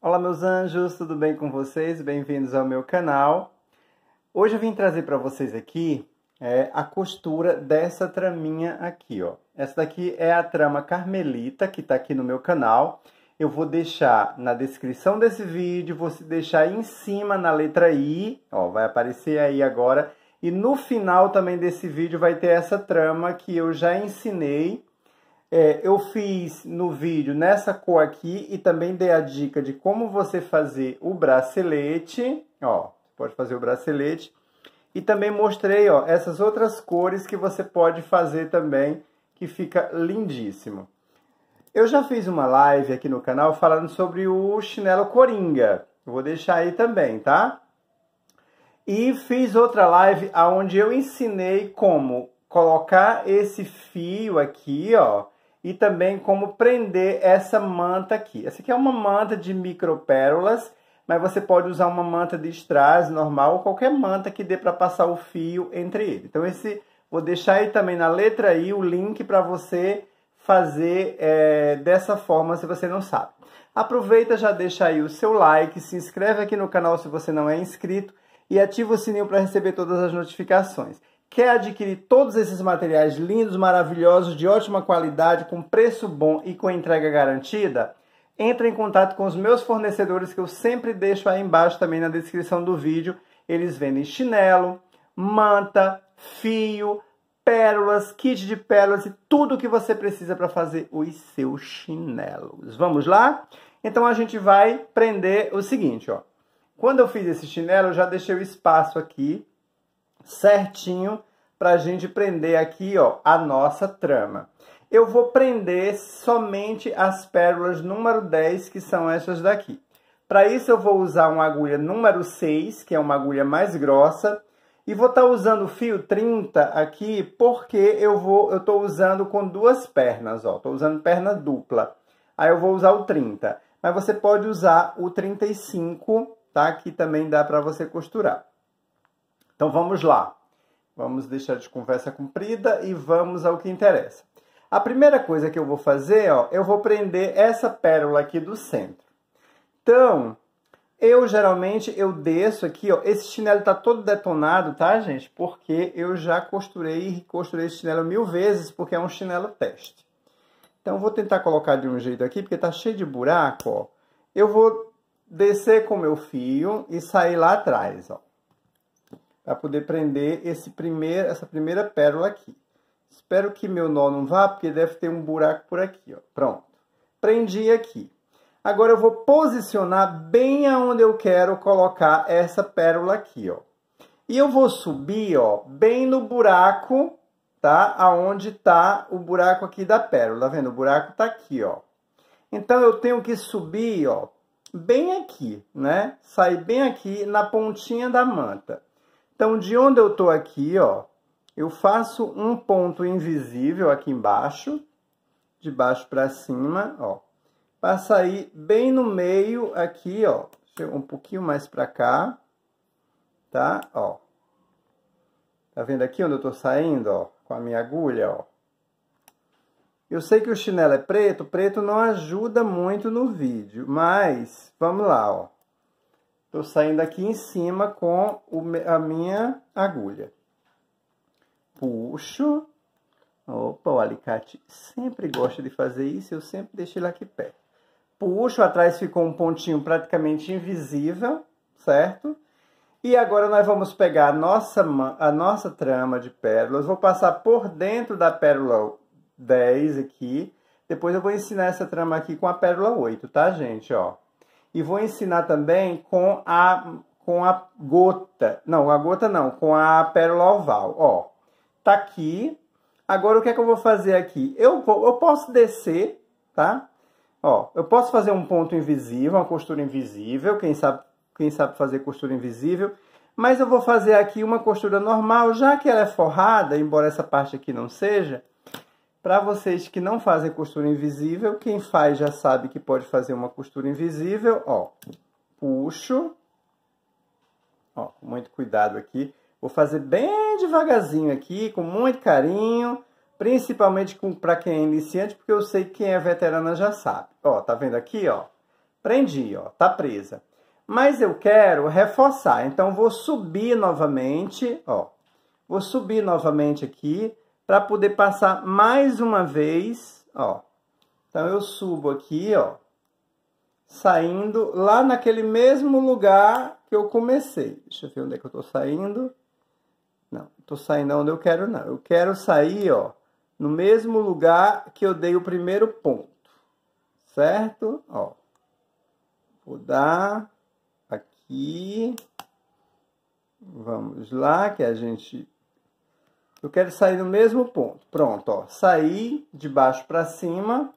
Olá, meus anjos, tudo bem com vocês? Bem-vindos ao meu canal. Hoje eu vim trazer para vocês aqui é, a costura dessa traminha aqui, ó. Essa daqui é a trama carmelita que está aqui no meu canal. Eu vou deixar na descrição desse vídeo, vou deixar aí em cima na letra I, ó, vai aparecer aí agora. E no final também desse vídeo vai ter essa trama que eu já ensinei é, eu fiz no vídeo nessa cor aqui e também dei a dica de como você fazer o bracelete, ó, pode fazer o bracelete. E também mostrei, ó, essas outras cores que você pode fazer também, que fica lindíssimo. Eu já fiz uma live aqui no canal falando sobre o chinelo coringa. Vou deixar aí também, tá? E fiz outra live onde eu ensinei como colocar esse fio aqui, ó, e também como prender essa manta aqui. Essa aqui é uma manta de micropérolas, mas você pode usar uma manta de strass normal ou qualquer manta que dê para passar o fio entre ele. Então esse vou deixar aí também na letra aí o link para você fazer é, dessa forma se você não sabe. Aproveita, já deixa aí o seu like, se inscreve aqui no canal se você não é inscrito e ativa o sininho para receber todas as notificações. Quer adquirir todos esses materiais lindos, maravilhosos, de ótima qualidade, com preço bom e com entrega garantida? Entre em contato com os meus fornecedores que eu sempre deixo aí embaixo também na descrição do vídeo. Eles vendem chinelo, manta, fio, pérolas, kit de pérolas e tudo o que você precisa para fazer os seus chinelos. Vamos lá? Então a gente vai prender o seguinte, ó. Quando eu fiz esse chinelo, eu já deixei o espaço aqui certinho para a gente prender aqui ó, a nossa trama. Eu vou prender somente as pérolas número 10, que são essas daqui. Para isso eu vou usar uma agulha número 6, que é uma agulha mais grossa, e vou estar tá usando o fio 30 aqui porque eu vou, eu estou usando com duas pernas, ó, estou usando perna dupla. Aí eu vou usar o 30, mas você pode usar o 35, tá? Que também dá para você costurar. Então vamos lá. Vamos deixar de conversa comprida e vamos ao que interessa. A primeira coisa que eu vou fazer, ó, eu vou prender essa pérola aqui do centro. Então, eu geralmente eu desço aqui, ó, esse chinelo tá todo detonado, tá, gente? Porque eu já costurei e costurei esse chinelo mil vezes, porque é um chinelo teste. Então, vou tentar colocar de um jeito aqui, porque tá cheio de buraco, ó. Eu vou descer com meu fio e sair lá atrás, ó para poder prender esse primeiro, essa primeira pérola aqui. Espero que meu nó não vá, porque deve ter um buraco por aqui. Ó. Pronto. Prendi aqui. Agora eu vou posicionar bem aonde eu quero colocar essa pérola aqui, ó. E eu vou subir, ó, bem no buraco, tá? Aonde tá o buraco aqui da pérola, tá vendo? O buraco tá aqui, ó. Então eu tenho que subir, ó, bem aqui, né? Sair bem aqui na pontinha da manta. Então, de onde eu estou aqui, ó, eu faço um ponto invisível aqui embaixo, de baixo para cima, ó. Passa sair bem no meio aqui, ó, um pouquinho mais para cá, tá? Ó. Tá vendo aqui onde eu tô saindo, ó, com a minha agulha, ó? Eu sei que o chinelo é preto, preto não ajuda muito no vídeo, mas vamos lá, ó. Estou saindo aqui em cima com o, a minha agulha. Puxo. Opa, o alicate sempre gosta de fazer isso, eu sempre deixo ele aqui perto. Puxo, atrás ficou um pontinho praticamente invisível, certo? E agora nós vamos pegar a nossa, a nossa trama de pérolas, vou passar por dentro da pérola 10 aqui, depois eu vou ensinar essa trama aqui com a pérola 8, tá, gente? Ó. E vou ensinar também com a, com a gota. Não, a gota não, com a pérola oval. Ó, tá aqui. Agora, o que é que eu vou fazer aqui? Eu, vou, eu posso descer, tá? Ó, eu posso fazer um ponto invisível, uma costura invisível. Quem sabe, quem sabe fazer costura invisível mas eu vou fazer aqui uma costura normal, já que ela é forrada, embora essa parte aqui não seja, para vocês que não fazem costura invisível, quem faz já sabe que pode fazer uma costura invisível, ó. Puxo. Ó, muito cuidado aqui. Vou fazer bem devagarzinho aqui, com muito carinho, principalmente para quem é iniciante, porque eu sei que quem é veterana já sabe. Ó, tá vendo aqui, ó? Prendi, ó, tá presa. Mas eu quero reforçar, então vou subir novamente, ó. Vou subir novamente aqui, para poder passar mais uma vez, ó. Então eu subo aqui, ó, saindo lá naquele mesmo lugar que eu comecei. Deixa eu ver onde é que eu tô saindo. Não, tô saindo onde eu quero não. Eu quero sair, ó, no mesmo lugar que eu dei o primeiro ponto. Certo? Ó. Vou dar aqui. Vamos lá, que a gente eu quero sair no mesmo ponto. Pronto, ó. Saí de baixo para cima.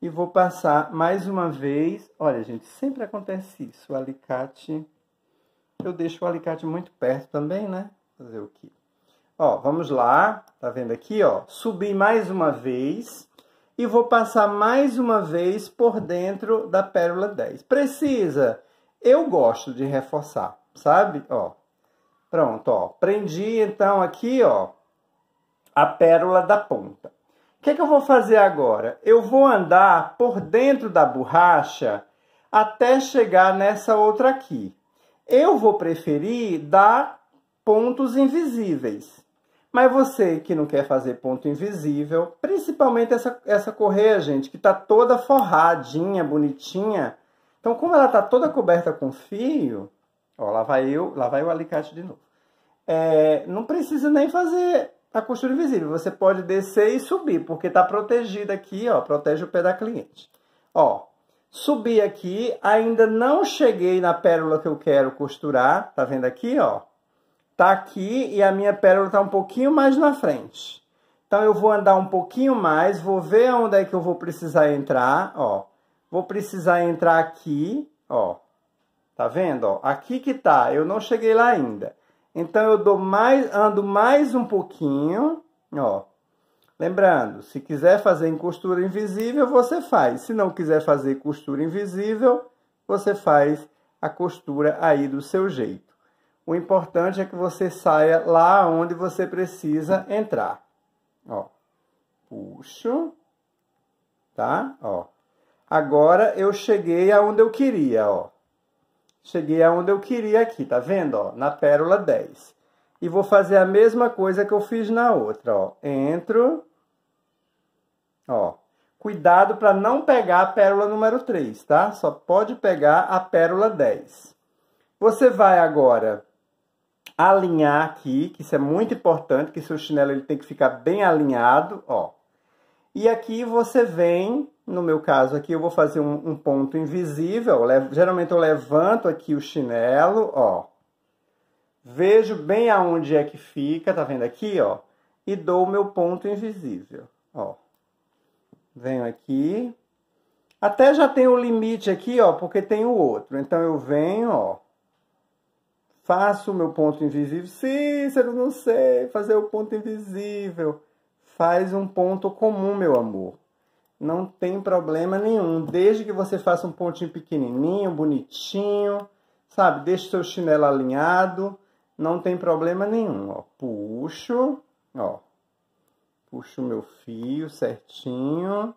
E vou passar mais uma vez. Olha, gente, sempre acontece isso. O alicate... Eu deixo o alicate muito perto também, né? Fazer o quê? Ó, vamos lá. Tá vendo aqui, ó? Subi mais uma vez. E vou passar mais uma vez por dentro da pérola 10. Precisa? Eu gosto de reforçar, sabe? Ó, Pronto, ó. Prendi então aqui, ó, a pérola da ponta. O que, é que eu vou fazer agora? Eu vou andar por dentro da borracha até chegar nessa outra aqui. Eu vou preferir dar pontos invisíveis. Mas você que não quer fazer ponto invisível, principalmente essa, essa correia, gente, que está toda forradinha, bonitinha. Então, como ela está toda coberta com fio, Ó, lá vai eu, lá vai o alicate de novo. É, não precisa nem fazer a costura invisível. Você pode descer e subir, porque tá protegido aqui, ó, protege o pé da cliente. Ó, subi aqui, ainda não cheguei na pérola que eu quero costurar, tá vendo aqui, ó? Tá aqui e a minha pérola tá um pouquinho mais na frente. Então eu vou andar um pouquinho mais, vou ver onde é que eu vou precisar entrar, ó. Vou precisar entrar aqui, ó. Tá vendo? Ó, aqui que tá, eu não cheguei lá ainda. Então eu dou mais, ando mais um pouquinho, ó. Lembrando, se quiser fazer em costura invisível, você faz. Se não quiser fazer costura invisível, você faz a costura aí do seu jeito. O importante é que você saia lá onde você precisa entrar. Ó. Puxo. Tá? Ó. Agora eu cheguei aonde eu queria, ó. Cheguei aonde eu queria aqui, tá vendo? Ó, na pérola 10. E vou fazer a mesma coisa que eu fiz na outra, ó. Entro. Ó. Cuidado para não pegar a pérola número 3, tá? Só pode pegar a pérola 10. Você vai agora alinhar aqui, que isso é muito importante, que seu chinelo ele tem que ficar bem alinhado, ó. E aqui você vem, no meu caso aqui eu vou fazer um, um ponto invisível, levo, geralmente eu levanto aqui o chinelo, ó. Vejo bem aonde é que fica, tá vendo aqui, ó? E dou o meu ponto invisível, ó. Venho aqui. Até já tem o limite aqui, ó, porque tem o outro. Então eu venho, ó faço o meu ponto invisível. Sim, você não sei fazer o ponto invisível faz um ponto comum, meu amor. Não tem problema nenhum, desde que você faça um pontinho pequenininho, bonitinho, sabe? Deixe seu chinelo alinhado, não tem problema nenhum, ó. Puxo, ó. Puxo meu fio certinho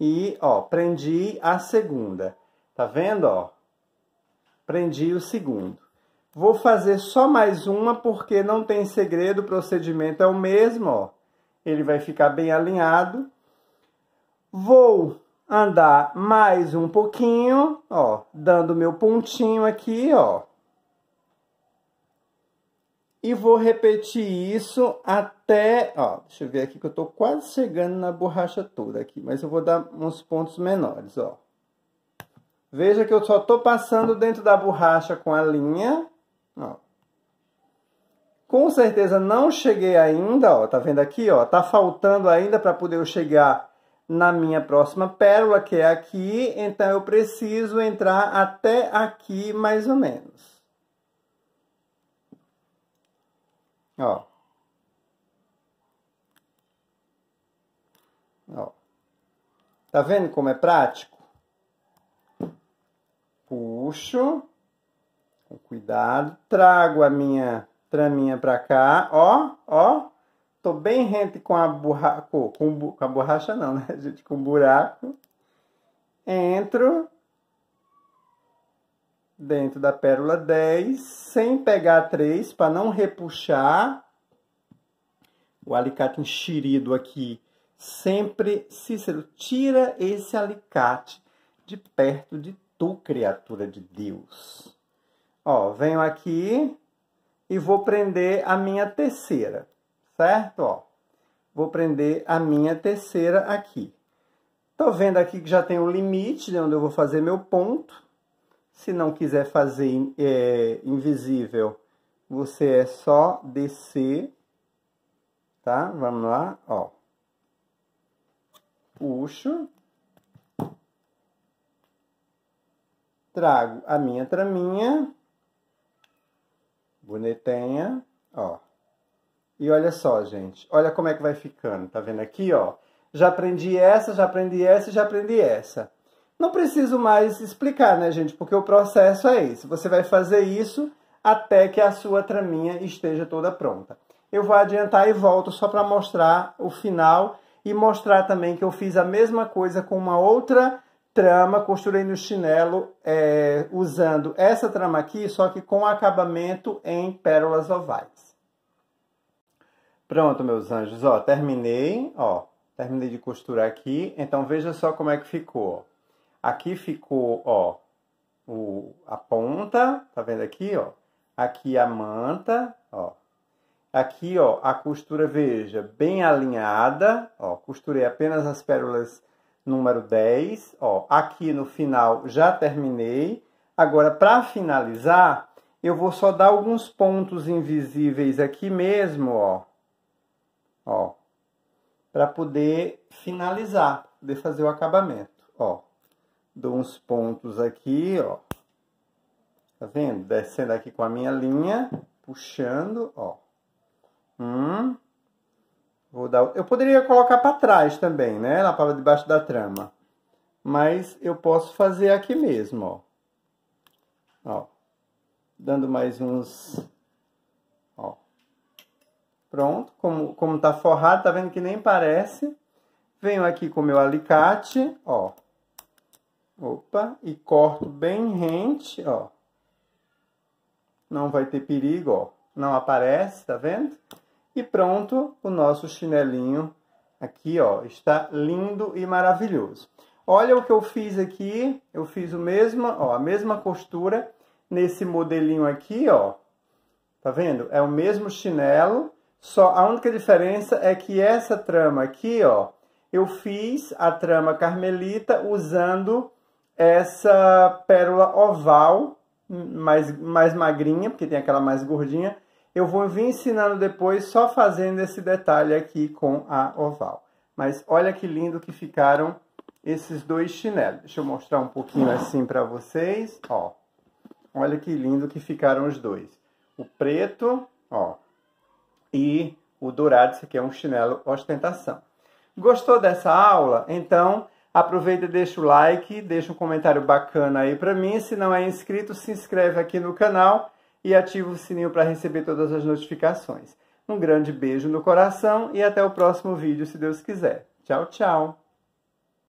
e, ó, prendi a segunda. Tá vendo, ó? Prendi o segundo. Vou fazer só mais uma porque não tem segredo, o procedimento é o mesmo, ó ele vai ficar bem alinhado. Vou andar mais um pouquinho, ó, dando meu pontinho aqui, ó. E vou repetir isso até, ó, deixa eu ver aqui que eu tô quase chegando na borracha toda aqui, mas eu vou dar uns pontos menores, ó. Veja que eu só tô passando dentro da borracha com a linha, ó com certeza não cheguei ainda, ó, tá vendo aqui, ó, tá faltando ainda para poder eu chegar na minha próxima pérola, que é aqui, então eu preciso entrar até aqui mais ou menos. Ó. Ó. Tá vendo como é prático? Puxo, com cuidado, trago a minha traminha pra cá, ó, ó. Tô bem rente com a borraco, com, com a borracha não, né, gente? Com o buraco. Entro dentro da pérola 10, sem pegar 3, para não repuxar. O alicate enxerido aqui. Sempre, Cícero, tira esse alicate de perto de tu, criatura de Deus. Ó, venho aqui, e vou prender a minha terceira, certo? Ó, vou prender a minha terceira aqui. Tô vendo aqui que já tem um limite de onde eu vou fazer meu ponto. Se não quiser fazer é, invisível, você é só descer, tá? Vamos lá, ó. Puxo. Trago a minha traminha bonitinha, ó. E olha só, gente. Olha como é que vai ficando. Tá vendo aqui, ó? Já aprendi essa, já aprendi essa já aprendi essa. Não preciso mais explicar, né, gente? Porque o processo é esse. Você vai fazer isso até que a sua traminha esteja toda pronta. Eu vou adiantar e volto só para mostrar o final e mostrar também que eu fiz a mesma coisa com uma outra trama costurei no chinelo é, usando essa trama aqui, só que com acabamento em pérolas ovais. Pronto, meus anjos, ó, terminei, ó, terminei de costurar aqui. Então veja só como é que ficou. Aqui ficou, ó, o, a ponta, tá vendo aqui, ó? Aqui a manta, ó. Aqui, ó, a costura, veja, bem alinhada, ó, costurei apenas as pérolas número 10. Ó, aqui no final já terminei. Agora, para finalizar, eu vou só dar alguns pontos invisíveis aqui mesmo, ó. Ó. Para poder finalizar, poder fazer o acabamento, ó. Dou uns pontos aqui, ó. Tá vendo? Descendo aqui com a minha linha, puxando, ó. Um, Vou dar... Eu poderia colocar para trás também, né? Na parte de baixo da trama. Mas eu posso fazer aqui mesmo, ó. Ó. Dando mais uns... Ó. Pronto. Como, como tá forrado, tá vendo que nem parece. Venho aqui com o meu alicate, ó. Opa. E corto bem rente, ó. Não vai ter perigo, ó. Não aparece, tá vendo? E pronto, o nosso chinelinho aqui, ó, está lindo e maravilhoso. Olha o que eu fiz aqui, eu fiz o mesma, ó, a mesma costura nesse modelinho aqui, ó. Tá vendo? É o mesmo chinelo, só a única diferença é que essa trama aqui, ó, eu fiz a trama carmelita usando essa pérola oval, mais, mais magrinha, porque tem aquela mais gordinha, eu vou vir ensinando depois só fazendo esse detalhe aqui com a oval. Mas olha que lindo que ficaram esses dois chinelos. Deixa eu mostrar um pouquinho assim para vocês, ó. Olha que lindo que ficaram os dois. O preto, ó, e o dourado, isso aqui é um chinelo ostentação. Gostou dessa aula? Então, aproveita e deixa o like, deixa um comentário bacana aí para mim. Se não é inscrito, se inscreve aqui no canal e ativa o sininho para receber todas as notificações. Um grande beijo no coração e até o próximo vídeo, se Deus quiser. Tchau, tchau!